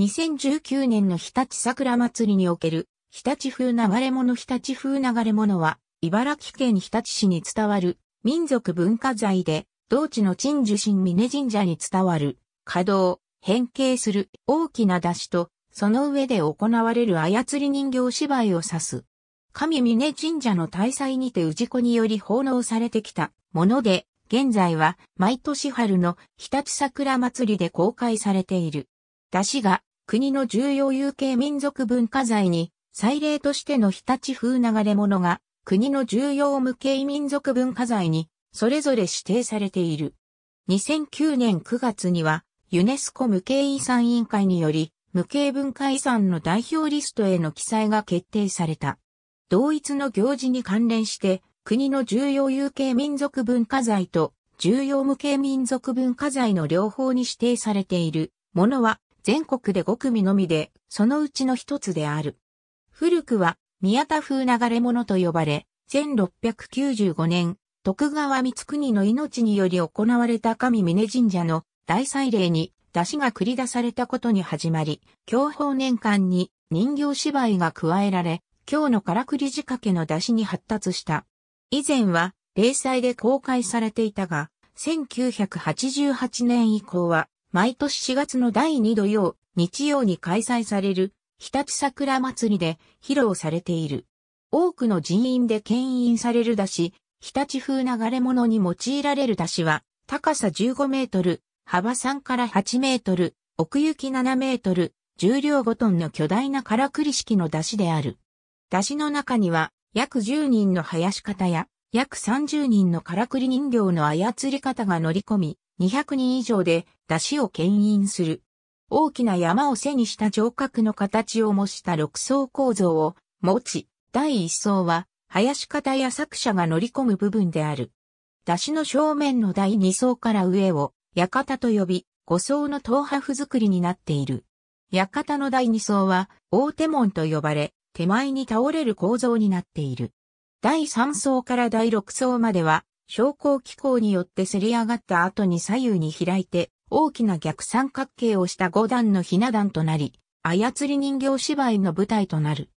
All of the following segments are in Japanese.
2019年の日立桜祭りにおける日立風流れ物日立風流れ物は茨城県日立市に伝わる民族文化財で同地の陳樹神峰神社に伝わる稼働、変形する大きな出汁とその上で行われる操り人形芝居を指す。神峰神社の大祭にて氏子により奉納されてきたもので、現在は毎年春の日立桜祭りで公開されている。出汁が国の重要有形民族文化財に、祭礼としての日立風流れ物が、国の重要無形民族文化財に、それぞれ指定されている。2009年9月には、ユネスコ無形遺産委員会により、無形文化遺産の代表リストへの記載が決定された。同一の行事に関連して、国の重要有形民族文化財と重要無形民族文化財の両方に指定されているものは全国で5組のみで、そのうちの一つである。古くは、宮田風流れ物と呼ばれ、1695年、徳川光国の命により行われた神峰神社の大祭礼に出汁が繰り出されたことに始まり、享保年間に人形芝居が加えられ、今日のからくり仕掛けの出汁に発達した。以前は、例祭で公開されていたが、1988年以降は、毎年4月の第2土曜、日曜に開催される、日立桜祭りで披露されている。多くの人員で牽引されるだし、日立風流れ物に用いられるだしは、高さ15メートル、幅3から8メートル、奥行き7メートル、重量5トンの巨大なからくり式の出汁である。出汁の中には、約10人の生やし方や、約30人のからくり人形の操り方が乗り込み、200人以上で出汁を牽引する。大きな山を背にした城郭の形を模した6層構造を持ち、第1層は林方や作者が乗り込む部分である。出汁の正面の第2層から上を館と呼び、5層の東派作りになっている。館の第2層は大手門と呼ばれ、手前に倒れる構造になっている。第3層から第6層までは昇降機構によってすり上がった後に左右に開いて、大きな逆三角形をした五段のひな段となり、操り人形芝居の舞台となる。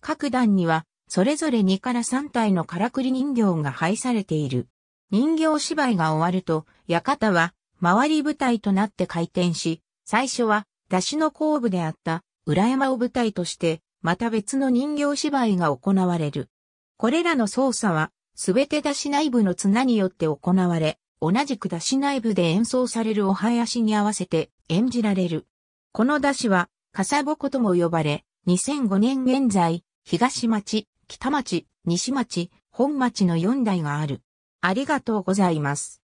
各段には、それぞれ2から3体のからくり人形が配されている。人形芝居が終わると、館は、回り舞台となって回転し、最初は、出しの後部であった、裏山を舞台として、また別の人形芝居が行われる。これらの操作は、すべて出し内部の綱によって行われ、同じく出し内部で演奏されるお囃子に合わせて演じられる。この出しは、かさぼことも呼ばれ、2005年現在、東町、北町、西町、本町の4台がある。ありがとうございます。